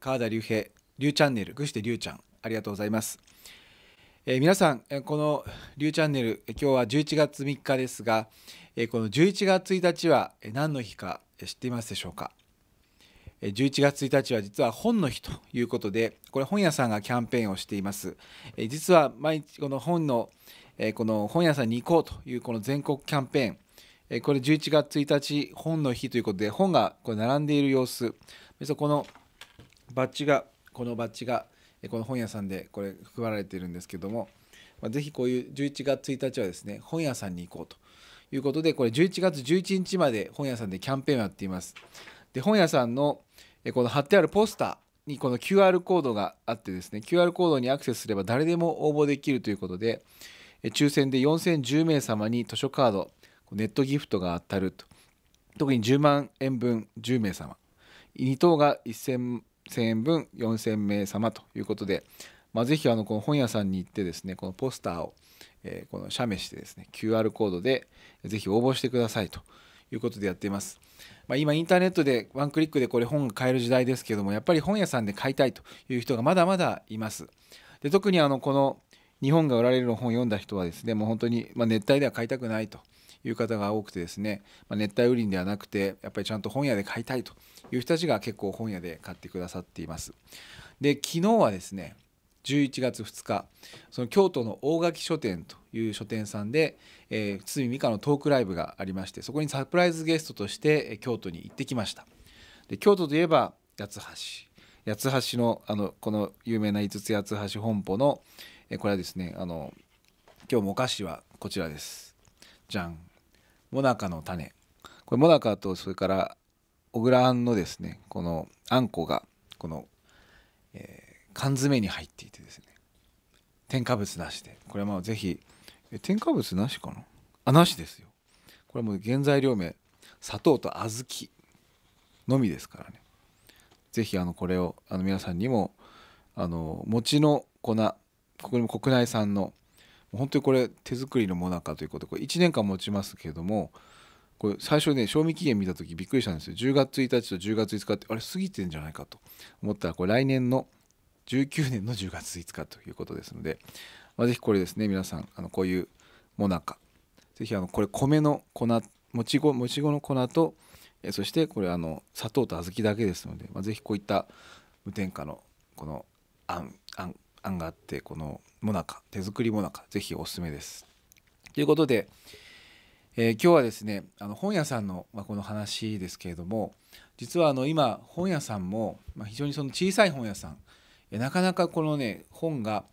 川田隆平隆チャンネルぐして隆ちゃんありがとうございます、えー、皆さんこの隆チャンネル今日は11月3日ですが、えこの11月1日は何の日か知っていますでしょうか11月1日は実は本の日ということでこれ本屋さんがキャンペーンをしています実は毎日この本のこの本屋さんに行こうというこの全国キャンペーンこれ11月1日本の日ということで本がこれ並んでいる様子そこのバッジがこのバッジがこの本屋さんでこれ配られているんですけども、まあ、ぜひこういう11月1日はですね本屋さんに行こうということでこれ11月11日まで本屋さんでキャンペーンをやっていますで本屋さんのこの貼ってあるポスターにこの QR コードがあってですね QR コードにアクセスすれば誰でも応募できるということで抽選で4010名様に図書カードネットギフトが当たると特に10万円分10名様2等が1000 1000円分4000名様ということで、まあ、ぜひあのこの本屋さんに行ってですねこのポスターを、えー、この写メしてですね QR コードでぜひ応募してくださいということでやっています。まあ、今インターネットでワンクリックでこれ本が買える時代ですけどもやっぱり本屋さんで買いたいという人がまだまだいます。で特にあのこの日本が売られる本を読んだ人はですねもう本当に、まあ、熱帯では買いたくないという方が多くてですね、まあ、熱帯雨林ではなくてやっぱりちゃんと本屋で買いたいという人たちが結構本屋で買ってくださっています。で昨日はですね11月2日その京都の大垣書店という書店さんで、えー、堤美香のトークライブがありましてそこにサプライズゲストとして、え京都に行ってきましたで京都といえば八橋八橋のあのこの有名な五つ八橋本舗の、えこれはですねあの今日もお菓子はこちらですじゃんもなかの種これもなかとそれから小倉あんのですねこのあんこがこの、えー、缶詰に入っていてですね添加物なしでこれはまあぜひ添加物なしかなあなしですよこれはもう原材料名砂糖と小豆のみですからね是非これをあの皆さんにもあの餅の粉ここにも国内産の本当にこれ手作りのもなかということでこれ1年間持ちますけれどもこれ最初ね賞味期限見た時びっくりしたんですよ10月1日と10月5日ってあれ過ぎてんじゃないかと思ったらこれ来年の19年の10月5日ということですので、まあ、ぜひこれですね皆さんあのこういうもなかぜひこれ米の粉もちごもち粉の粉とそしてこれあの砂糖と小豆だけですので、まあ、ぜひこういった無添加のこのあんあん案があってこのもなか手作りもなかぜひおすすめです。ということで、えー、今日はですねあの本屋さんの、まあ、この話ですけれども実はあの今本屋さんも、まあ、非常にその小さい本屋さんなかなかこのね本が、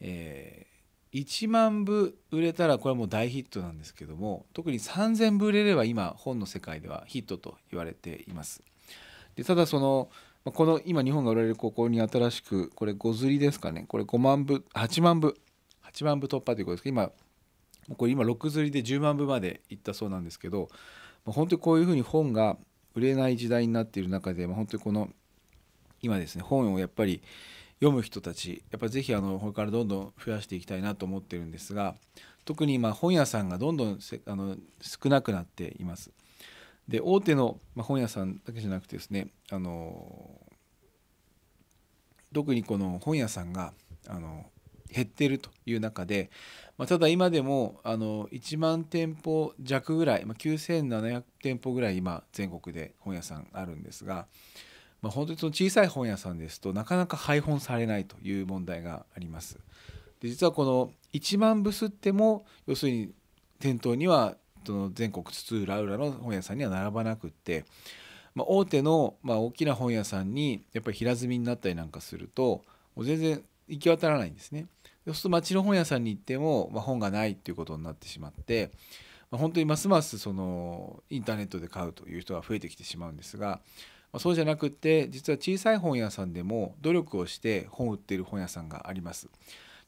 えー、1万部売れたらこれはもう大ヒットなんですけども特に3,000部売れれば今本の世界ではヒットと言われています。でただそのまあ、この今日本が売られる高校に新しくこれ5釣りですかねこれ5万部8万部8万部突破ということですけど今これ今6釣りで10万部までいったそうなんですけど、まあ、本当にこういうふうに本が売れない時代になっている中で、まあ、本当にこの今ですね本をやっぱり読む人たちやっぱりぜひあのこれからどんどん増やしていきたいなと思ってるんですが特に今本屋さんがどんどんあの少なくなっています。で大手の本屋さんだけじゃなくてですねあの特にこの本屋さんがあの減っているという中で、まあ、ただ今でもあの1万店舗弱ぐらい、まあ、9700店舗ぐらい今全国で本屋さんあるんですが、まあ、本当にその小さい本屋さんですとなかなか配本されないという問題があります。で実はこの1万部すっても要するに店頭にはの全国津々浦々の本屋さんには並ばなくって、まあ、大手の、まあ、大きな本屋さんにやっぱり平積みになったりなんかするともう全然行き渡らないんですね。そうすると町の本屋さんに行っても、まあ、本がないっていうことになってしまって、まあ、本当にますますそのインターネットで買うという人が増えてきてしまうんですが、まあ、そうじゃなくって実は小さい本屋さんでも努力をして本を売っている本屋さんがあります。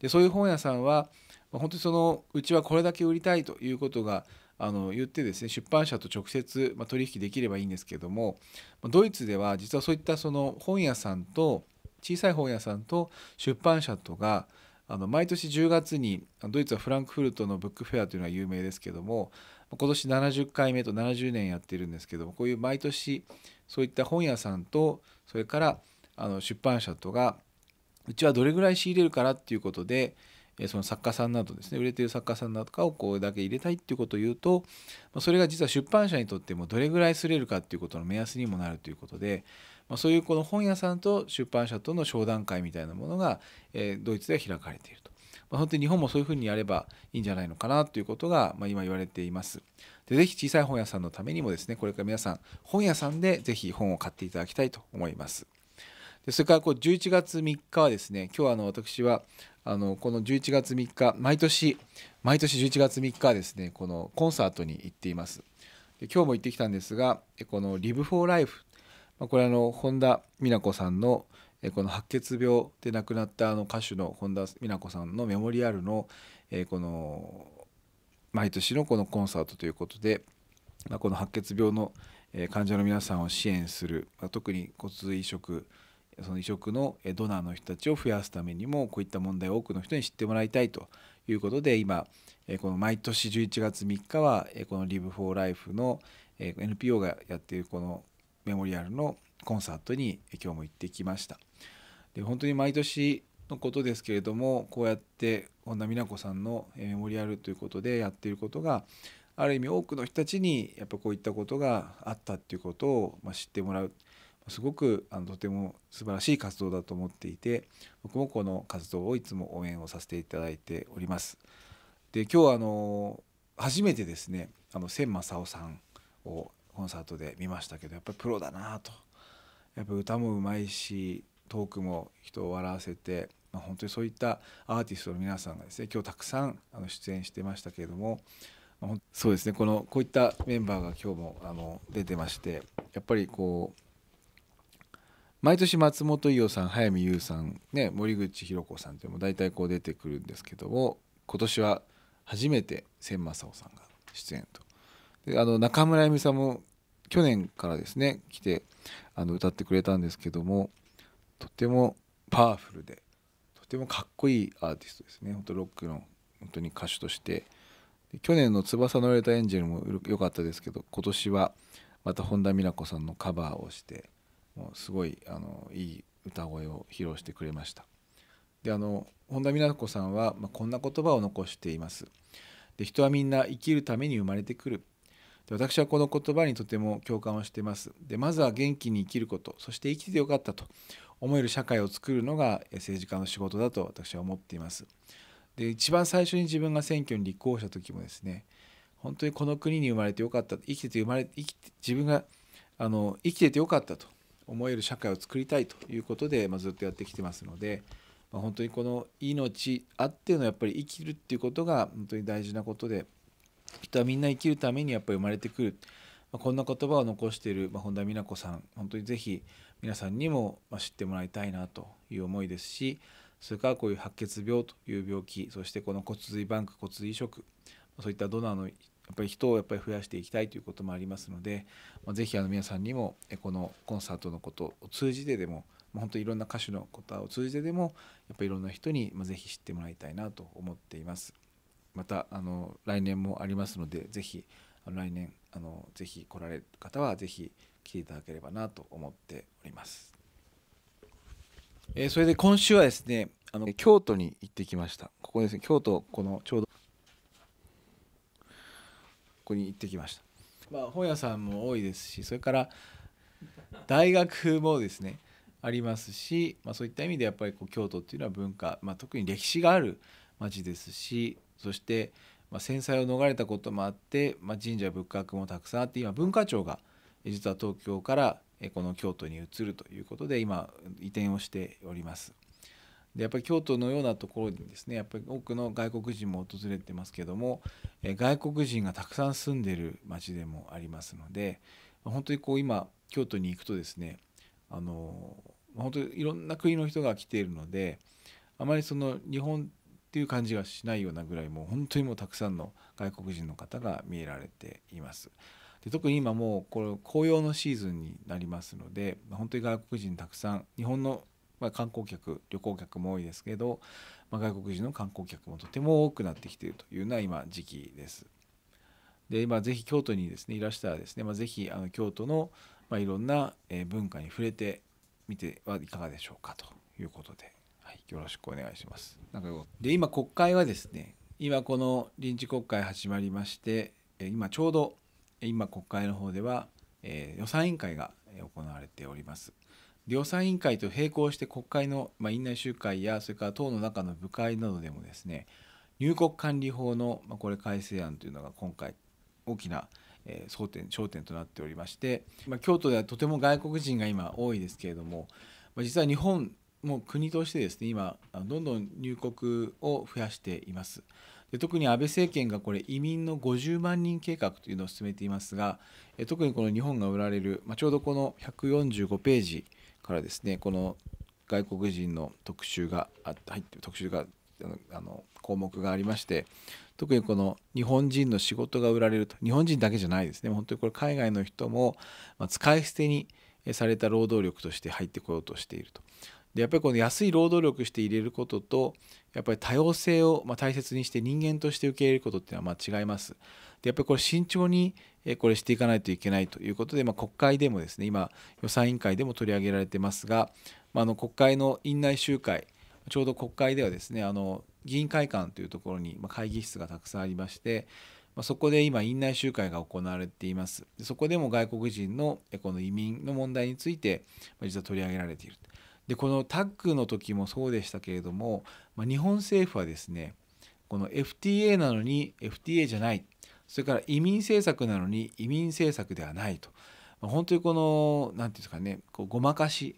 でそういう本屋さんは、まあ、本当にそのうちはこれだけ売りたいということがあの言ってですね出版社と直接、ま取引できればいいんですけどもドイツでは実はそういったその本屋さんと小さい本屋さんと出版社とがあの毎年10月にドイツはフランクフルトのブックフェアというのが有名ですけども今年70回目と70年やってるんですけどもこういう毎年そういった本屋さんとそれからあの出版社とがうちはどれぐらい仕入れるからっていうことでその作家さんなどですね売れている作家さんなどかをこうだけ入れたいっていうことを言うとそれが実は出版社にとってもどれぐらいすれるかっていうことの目安にもなるということでそういうこの本屋さんと出版社との商談会みたいなものがドイツでは開かれていると。本当に日本もそういうふうにやればいいんじゃないのかなということが、今言われています。でぜひ小さい本屋さんのためにもですねこれから皆さん本屋さんでぜひ本を買っていただきたいと思います。でそれからこう11月3日はですね今日あの私はあのこの11月3日毎年毎年11月3日はですねこのコンサートに行っていますで今日も行ってきたんですがこの「Live for Life」これあの本田美奈子さんのこの白血病で亡くなったあの歌手の本田美奈子さんのメモリアルのこの毎年のこのコンサートということでこの白血病の患者の皆さんを支援する特に骨髄移植その移植のドナーの人たちを増やすためにもこういった問題を多くの人に知ってもらいたいということで今この毎年11月3日はこの Live4Life の NPO がやっているこのメモリアルのコンサートに今日も行ってきました。で本当に毎年のことですけれどもこうやって本田美奈子さんのメモリアルということでやっていることがある意味多くの人たちにやっぱこういったことがあったっていうことを知ってもらうすごくあのとても素晴らしい活動だと思っていて僕もこの活動をいつも応援をさせていただいております。で今日あの初めてですねあの千正夫さんをコンサートで見ましたけどやっぱりプロだなとやっぱ歌もうまいしトークも人を笑わせて、まあ、本当にそういったアーティストの皆さんがですね今日たくさんあの出演してましたけれども、まあ、そうですねこのこういったメンバーが今日もあの出てましてやっぱりこう毎年松本伊代さん早見優さん、ね、森口博子さんうのも大体こう出てくるんですけども今年は初めて千正夫さんが出演とであの中村あゆみさんも去年からですね来てあの歌ってくれたんですけどもとてもパワフルでとてもかっこいいアーティストですね本当ロックの本当に歌手として去年の「翼の売れたエンジェル」も良かったですけど今年はまた本田美奈子さんのカバーをしてもうすごいあのいい歌声を披露してくれましたであの本田美奈子さんは、まあ、こんな言葉を残していますで人はみんな生きるために生まれてくるで私はこの言葉にとても共感をしていますでまずは元気に生きることそして生きててよかったと思える社会を作るのが政治家の仕事だと私は思っていますで一番最初に自分が選挙に立候補した時もですね本当にこの国に生まれてよかった生きてて生まれ生きて自分があの生きててよかったと思える社会を作りたいということで、まあ、ずっとやってきてますので、まあ、本当にこの命あってのやっぱり生きるっていうことが本当に大事なことで人はみんな生きるためにやっぱり生まれてくる、まあ、こんな言葉を残している、ま本田美奈子さん本当に是非皆さんにも知ってもらいたいなという思いですしそれからこういう白血病という病気そしてこの骨髄バンク骨髄移植そういったドナーのっぱり人をやっぱり増やしていきたいということもありますので、まあ、ぜひあの皆さんにもこのコンサートのことを通じてでも本当いろんな歌手のことを通じてでもやっぱりいろんな人にぜひ知ってもらいたいなと思っていますまたあの来年もありますのでぜひ来年あのぜひ来られる方はぜひ来ていただければなと思っております、えー、それで今週はですねあの京都に行ってきましたここですね京都このちょうどこに行ってきました、まあ、本屋さんも多いですしそれから大学もですねありますし、まあ、そういった意味でやっぱりこう京都っていうのは文化、まあ、特に歴史がある町ですしそして、ま戦災を逃れたこともあって、ま神社仏閣もたくさんあって今文化庁が実は東京からこの京都に移るということで今移転をしております。でやっぱり京都のようなところにですねやっぱり多くの外国人も訪れてますけども、え外国人がたくさん住んでる町でもありますので本当にこう今京都に行くとですねあの本当にいろんな国の人が来ているのであまりその日本っていう感じがしないようなぐらいもう本当にもうたくさんの外国人の方が見えられています。で特に今もうこれ紅葉のシーズンになりますので本当に外国人たくさん日本のまあ、観光客旅行客も多いですけど、まあ、外国人の観光客もとても多くなってきているというのは今時期です。で今、まあ、ぜひ京都にですねいらしたらですね、まあ、ぜひあの京都の、まあ、いろんな文化に触れてみてはいかがでしょうかということで、はい、よろしくお願いします。なんかで今国会はですね今この臨時国会始まりまして今ちょうど今国会の方では、えー、予算委員会が行われております。予算委員会と並行して国会の、まあ、院内集会やそれから党の中の部会などでもですね入国管理法の、まあ、これ改正案というのが今回大きな、えー、争点焦点となっておりまして、まあ、京都ではとても外国人が今多いですけれども、まあ、実は日本も国としてですね今どんどん入国を増やしています。で特に安倍政権がこれ移民の50万人計画というのを進めていますが特にこの日本が売られる、まあ、ちょうどこの145ページからですねこの外国人の特集が入って特集があの項目がありまして特にこの日本人の仕事が売られると日本人だけじゃないですね本当にこれ海外の人も使い捨てにされた労働力として入ってこようとしていると。でやっぱりこの安い労働力して入れることとやっぱり多様性をま大切にして人間として受け入れることっていうのは間違います。でやっぱりこれ慎重にこれしていかないといけないということで、まあ、国会でもですね今予算委員会でも取り上げられてますが、まあ、の国会の院内集会ちょうど国会ではですねあの議員会館というところに会議室がたくさんありまして、まあ、そこで今院内集会が行われていますそこでも外国人のこの移民の問題について実は取り上げられているでこのタッグの時もそうでしたけれども、まあ、日本政府はですねこの FTA なのに FTA じゃないそれから移民政策なのに移民政策ではないと、まあ、本当にこの何て言うんですかねこうごまかし、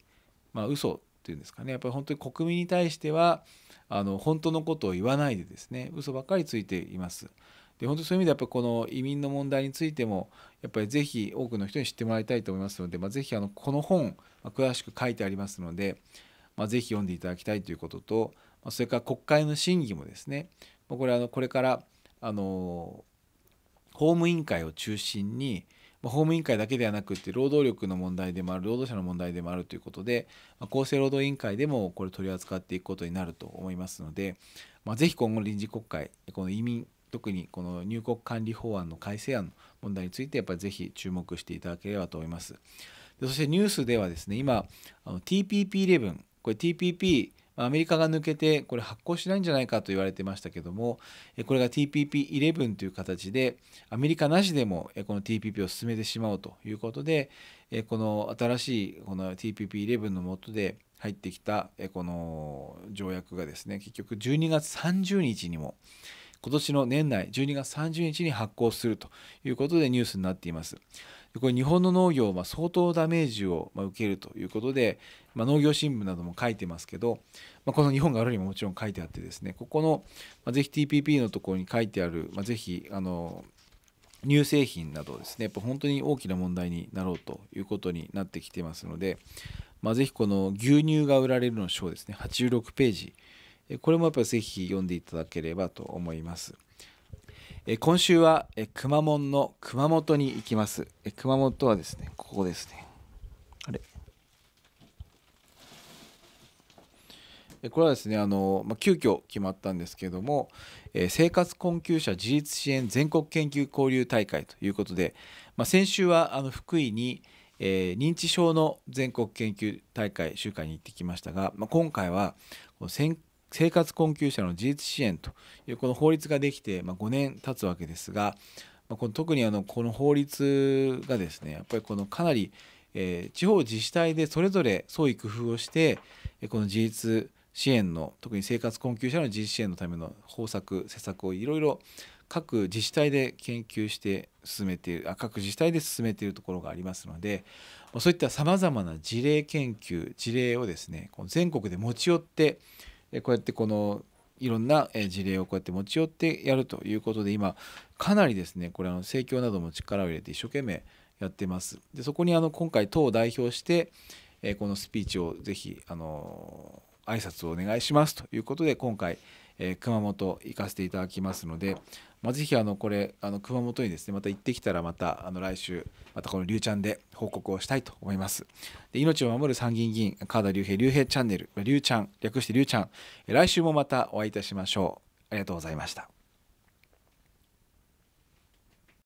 まあ嘘っていうんですかねやっぱり本当に国民に対してはあの本当のことを言わないでですね嘘ばっかりついています。で本当にそういう意味でやっぱこの移民の問題についてもやっぱりぜひ多くの人に知ってもらいたいと思いますので、まあ、ぜひあのこの本、ま詳しく書いてありますので、まあ、ぜひ読んでいただきたいということと、まそれから国会の審議もですねこれあのこれからあの法務委員会を中心に法務委員会だけではなくて労働力の問題でもある労働者の問題でもあるということで厚生労働委員会でもこれ取り扱っていくことになると思いますので、まあ、ぜひ今後臨時国会この移民特にこの入国管理法案の改正案の問題についてやっぱりぜひ注目していただければと思います。でそしてニュースではですね今 TPP11 これ TPP アメリカが抜けてこれ発行しないんじゃないかと言われてましたけどもこれが TPP11 という形でアメリカなしでもこの TPP を進めてしまおうということでこの新しいこの TPP11 の下で入ってきたこの条約がですね結局12月30日にも今年の年内12月30日に発行するということでニュースになっています。これ日本の農業は相当ダメージを受けるということで、まあ、農業新聞なども書いてますけど、まあ、この日本があるにももちろん書いてあってですねここの、まあ、ぜひ TPP のところに書いてある、まあ、ぜひあの乳製品などですねやっぱ本当に大きな問題になろうということになってきてますので、まあ、ぜひこの「牛乳が売られる」の章ですね86ページこれもやっぱりぜひ読んでいただければと思います。え今週は、えくまモの熊本に行きます、え熊本はですねここですねあれこれはですねあの、まあ、急遽決まったんですけども、えー、生活困窮者自立支援全国研究交流大会ということで、まあ、先週はあの福井に、えー、認知症の全国研究大会集会に行ってきましたが、まあ、今回はこの生活困窮者の自立支援というこの法律ができて、ま5年経つわけですが、まこの特にあのこの法律がですねやっぱりこのかなり、え地方自治体でそれぞれ創意工夫をしてこの自立支援の特に生活困窮者の自立支援のための方策施策をいろいろ各自治体で研究して進めているあ各自治体で進めているところがありますのでそういったさまざまな事例研究事例をですね全国で持ち寄ってこうやってこのいろんな事例をこうやって持ち寄ってやるということで今かなりですねこれあの政教なども力を入れて一生懸命やってますでそこにあの今回党を代表してこのスピーチをぜひあの挨拶をお願いしますということで今回熊本行かせていただきますのでまあ、ぜひあのこれあの熊本にですねまた行ってきたらまたあの来週またこの「りゅうちゃん」で報告をしたいと思いますで命を守る参議院議員川田隆平隆平チャンネルりゅうちゃん略してりゅうちゃん来週もまたお会いいたしましょうありがとうございました